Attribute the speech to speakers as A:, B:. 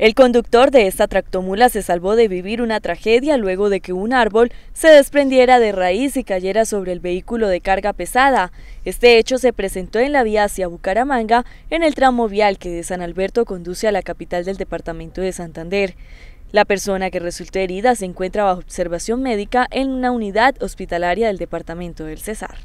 A: El conductor de esta tractomula se salvó de vivir una tragedia luego de que un árbol se desprendiera de raíz y cayera sobre el vehículo de carga pesada. Este hecho se presentó en la vía hacia Bucaramanga, en el tramo vial que de San Alberto conduce a la capital del departamento de Santander. La persona que resultó herida se encuentra bajo observación médica en una unidad hospitalaria del departamento del Cesar.